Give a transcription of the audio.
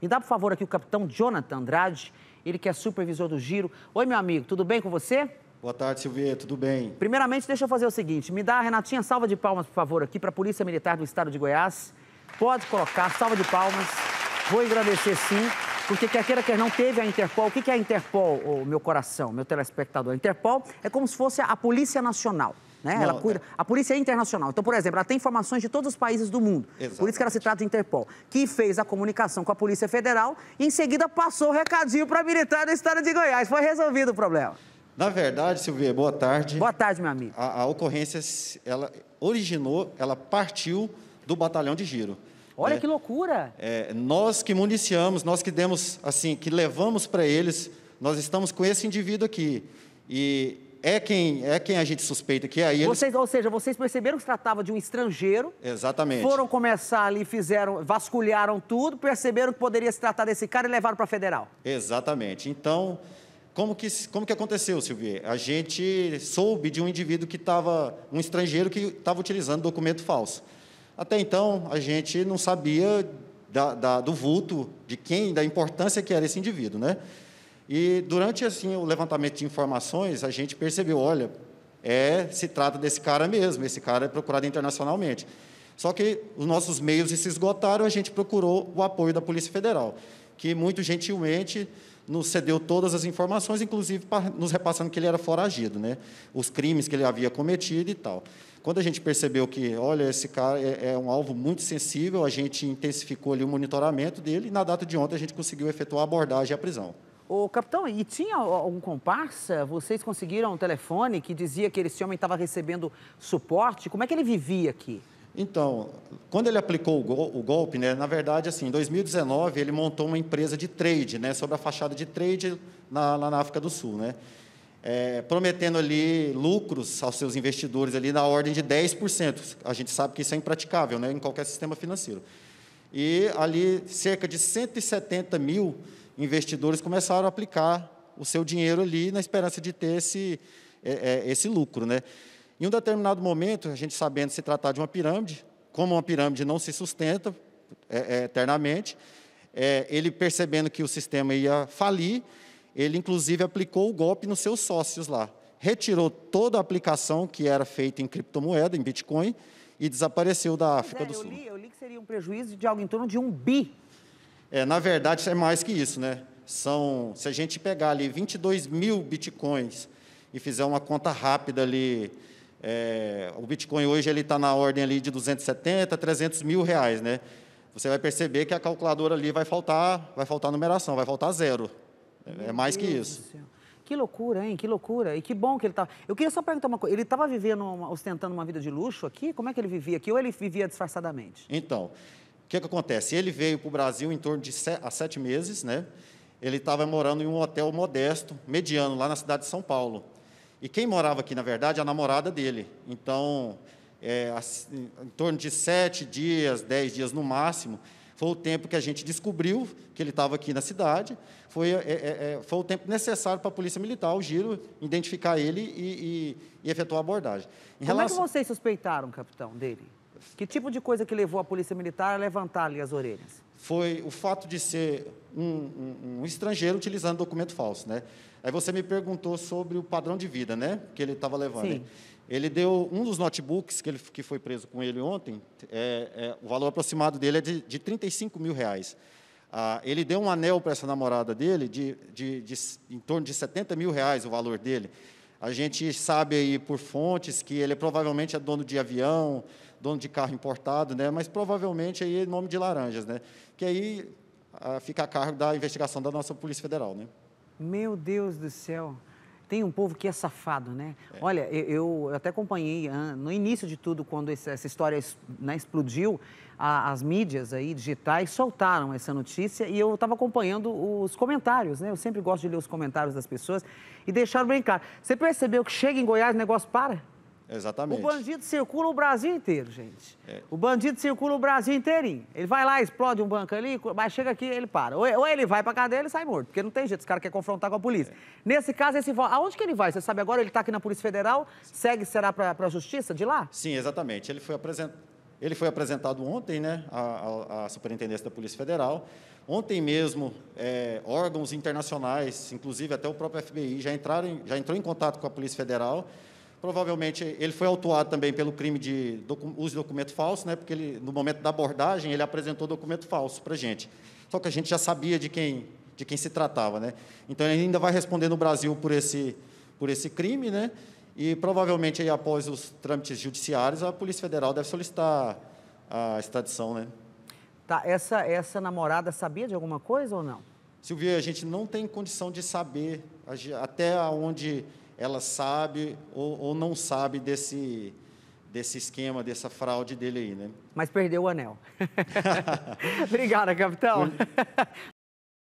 Me dá, por favor, aqui o capitão Jonathan Andrade, ele que é supervisor do Giro. Oi, meu amigo, tudo bem com você? Boa tarde, Silvia, tudo bem? Primeiramente, deixa eu fazer o seguinte, me dá, Renatinha, salva de palmas, por favor, aqui para a Polícia Militar do Estado de Goiás. Pode colocar, salva de palmas. Vou agradecer, sim. Porque quer queira, quer não, teve a Interpol. O que é a Interpol, meu coração, meu telespectador? A Interpol é como se fosse a Polícia Nacional. Né? Não, ela cuida. É... A polícia é internacional. Então, por exemplo, ela tem informações de todos os países do mundo. Exatamente. Por isso que ela se trata de Interpol, que fez a comunicação com a Polícia Federal e em seguida passou o recadinho para militar do estado de Goiás. Foi resolvido o problema. Na verdade, Silvia, boa tarde. Boa tarde, meu amigo. A, a ocorrência, ela originou, ela partiu do batalhão de giro. Olha né? que loucura! É, nós que municiamos, nós que demos, assim, que levamos para eles, nós estamos com esse indivíduo aqui. E é quem, é quem a gente suspeita que é. Aí vocês, Ou seja, vocês perceberam que se tratava de um estrangeiro. Exatamente. Foram começar ali, fizeram, vasculharam tudo, perceberam que poderia se tratar desse cara e levaram para a federal. Exatamente. Então, como que, como que aconteceu, Silvio? A gente soube de um indivíduo que estava, um estrangeiro que estava utilizando documento falso. Até então, a gente não sabia da, da, do vulto, de quem, da importância que era esse indivíduo. Né? E durante assim o levantamento de informações, a gente percebeu, olha, é, se trata desse cara mesmo, esse cara é procurado internacionalmente. Só que os nossos meios se esgotaram, a gente procurou o apoio da Polícia Federal, que muito gentilmente nos cedeu todas as informações, inclusive nos repassando que ele era foragido, né? os crimes que ele havia cometido e tal. Quando a gente percebeu que, olha, esse cara é, é um alvo muito sensível, a gente intensificou ali o monitoramento dele e na data de ontem a gente conseguiu efetuar a abordagem e a prisão. Ô, capitão, e tinha algum comparsa? Vocês conseguiram um telefone que dizia que esse homem estava recebendo suporte? Como é que ele vivia aqui? Então, quando ele aplicou o, golpe, né, na verdade, assim, em 2019, ele montou uma empresa de trade, né, sobre a fachada de trade na, lá na África do Sul, né, é, prometendo ali lucros aos seus investidores ali na ordem de 10%. A gente sabe que isso é impraticável né, em qualquer sistema financeiro. E ali, cerca de 170 mil investidores começaram a aplicar o seu dinheiro ali na esperança de ter esse, é, é, esse lucro, né? Em um determinado momento, a gente sabendo se tratar de uma pirâmide, como uma pirâmide não se sustenta é, é, eternamente, é, ele percebendo que o sistema ia falir, ele inclusive aplicou o golpe nos seus sócios lá. Retirou toda a aplicação que era feita em criptomoeda, em Bitcoin, e desapareceu da África é, do Sul. Eu li, eu li que seria um prejuízo de algo em torno de um bi. É, na verdade, é mais que isso, né? São, se a gente pegar ali 22 mil bitcoins e fizer uma conta rápida ali é, o Bitcoin hoje ele está na ordem ali de 270, 300 mil reais, né? Você vai perceber que a calculadora ali vai faltar, vai faltar numeração, vai faltar zero. É, é mais que isso. Que loucura, hein? Que loucura. E que bom que ele tá. Eu queria só perguntar uma coisa. Ele estava vivendo, uma, ostentando uma vida de luxo aqui? Como é que ele vivia aqui? Ou ele vivia disfarçadamente? Então, o que, que acontece? Ele veio para o Brasil em torno de sete, há sete meses, né? Ele estava morando em um hotel modesto, mediano, lá na cidade de São Paulo. E quem morava aqui, na verdade, é a namorada dele. Então, é, em torno de sete dias, dez dias no máximo, foi o tempo que a gente descobriu que ele estava aqui na cidade. Foi, é, é, é foi o tempo necessário para a Polícia Militar, o giro, identificar ele e, e, e efetuar a abordagem. Em Como relação... é que vocês suspeitaram, capitão, dele? Que tipo de coisa que levou a polícia militar a levantar-lhe as orelhas? Foi o fato de ser um, um, um, estrangeiro utilizando documento falso, né? Aí você me perguntou sobre o padrão de vida, né? Que ele estava levando. Sim. Né? Ele deu um dos notebooks que ele que foi preso com ele ontem. É, é, o valor aproximado dele é de, de 35 mil reais. Ah, ele deu um anel para essa namorada dele de, de, de, em torno de 70 mil reais o valor dele. A gente sabe aí por fontes que ele é provavelmente é dono de avião, dono de carro importado, né? mas provavelmente aí é nome de laranjas, né? Que aí ah, fica a cargo da investigação da nossa Polícia Federal, né? Meu Deus do céu. Tem um povo que é safado, né? É. Olha, eu, eu, até acompanhei ah, no início de tudo, quando essa história né, explodiu, a, as mídias aí digitais soltaram essa notícia e eu estava acompanhando os comentários, né? Eu sempre gosto de ler os comentários das pessoas e deixaram brincar. Você percebeu que chega em Goiás o negócio para? Exatamente. O bandido circula o Brasil inteiro, gente. É. O bandido circula o Brasil inteirinho. Ele vai lá, explode um banco ali, mas chega aqui, ele para. Ou, ele vai pra cadeia, e sai morto, porque não tem jeito, esse cara quer confrontar com a polícia. É. Nesse caso, esse aonde que ele vai? Você sabe agora, ele tá aqui na Polícia Federal, segue, será pra, pra Justiça de lá? Sim, exatamente. Ele foi apresentado ele foi apresentado ontem né, à, à, Superintendência da Polícia Federal. Ontem mesmo, é, órgãos internacionais, inclusive até o próprio FBI, já, entraram, já entrou em contato com a Polícia Federal Provavelmente ele foi autuado também pelo crime de docu uso de documento falso, né? porque ele, no momento da abordagem ele apresentou documento falso para a gente. Só que a gente já sabia de quem, de quem se tratava. Né? Então ele ainda vai responder no Brasil por esse, por esse crime, né? e provavelmente aí, após os trâmites judiciários a Polícia Federal deve solicitar a extradição. Né? Tá, essa, essa namorada sabia de alguma coisa ou não? Silvia, a gente não tem condição de saber até onde ela sabe ou, ou não sabe desse, desse esquema, dessa fraude dele aí, né? Mas perdeu o anel. Obrigada, capitão.